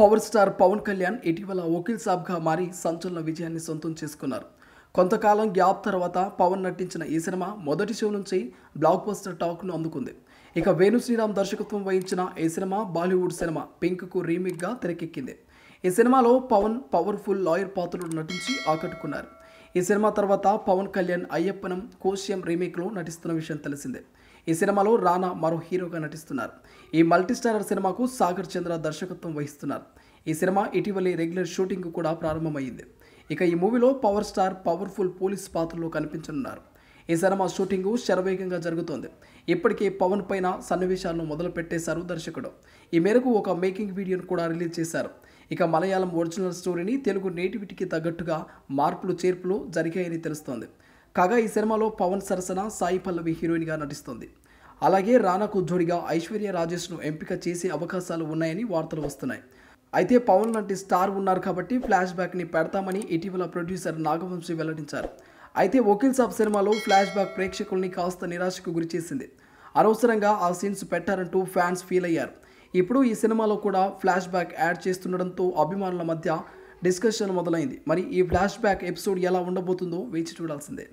power star Pawan Kalyan ఇటీవల వకీల్ సాబ్గా మారి సంచలన విజయాన్ని సొంతం చేసుకున్నారు కొంతకాలం గ్యాప్ తర్వాత పవన్ నటించిన ఈ సినిమా మొదటి షో నుంచి బ్లాక్ బస్టర్ టాక్ను అందుకుంది ఇక వేణు శ్రీరామ్ దర్శకత్వం వహించిన ఈ సినిమా బాలీవుడ్ సినిమా పింక్కు రీమేక్గా తెరకెక్కింది ఈ సినిమాలో పవన్ పవర్ఫుల్ లాయర్ పాత్రలు నటించి ఆకట్టుకున్నారు ఈ సినిమా తర్వాత పవన్ కళ్యాణ్ అయ్యప్పనం కోశ్యం రీమేక్లో నటిస్తున్న విషయం తెలిసిందే ఈ సినిమాలో రానా మరో హీరోగా నటిస్తున్నారు ఈ మల్టీస్టారర్ సినిమాకు సాగర్ చంద్ర దర్శకత్వం వహిస్తున్నారు ఈ సినిమా ఇటీవలే రెగ్యులర్ షూటింగ్ కూడా ప్రారంభమైంది ఇక ఈ మూవీలో పవర్ స్టార్ పవర్ఫుల్ పోలీస్ పాత్రలో కనిపించనున్నారు ఈ సినిమా షూటింగు శరవేగంగా జరుగుతోంది ఇప్పటికే పవన్ పైన సన్నివేశాలను మొదలుపెట్టేశారు దర్శకుడు ఈ మేరకు ఒక మేకింగ్ వీడియోను కూడా రిలీజ్ చేశారు ఇక మలయాళం ఒరిజినల్ స్టోరీని తెలుగు నేటివిటీకి తగ్గట్టుగా మార్పులు చేర్పులు జరిగాయని తెలుస్తోంది కాగా ఈ సినిమాలో పవన్ సరసన సాయి పల్లవి హీరోయిన్గా నటిస్తోంది అలాగే రానాకు జోడిగా ఐశ్వర్య రాజేష్ను ఎంపిక చేసే అవకాశాలు ఉన్నాయని వార్తలు వస్తున్నాయి అయితే పవన్ లాంటి స్టార్ ఉన్నారు కాబట్టి ఫ్లాష్ బ్యాక్ని పెడతామని ఇటీవల ప్రొడ్యూసర్ నాగవంశీ వెల్లడించారు అయితే వకీల్ సాబ్ సినిమాలో ఫ్లాష్ బ్యాక్ ప్రేక్షకుల్ని కాస్త నిరాశకు గురిచేసింది అనవసరంగా ఆ సీన్స్ పెట్టారంటూ ఫ్యాన్స్ ఫీల్ అయ్యారు ఇప్పుడు ఈ సినిమాలో కూడా ఫ్లాష్ బ్యాక్ యాడ్ చేస్తుండడంతో అభిమానుల మధ్య డిస్కషన్ మొదలైంది మరి ఈ ఫ్లాష్ బ్యాక్ ఎపిసోడ్ ఎలా ఉండబోతుందో వేచి చూడాల్సిందే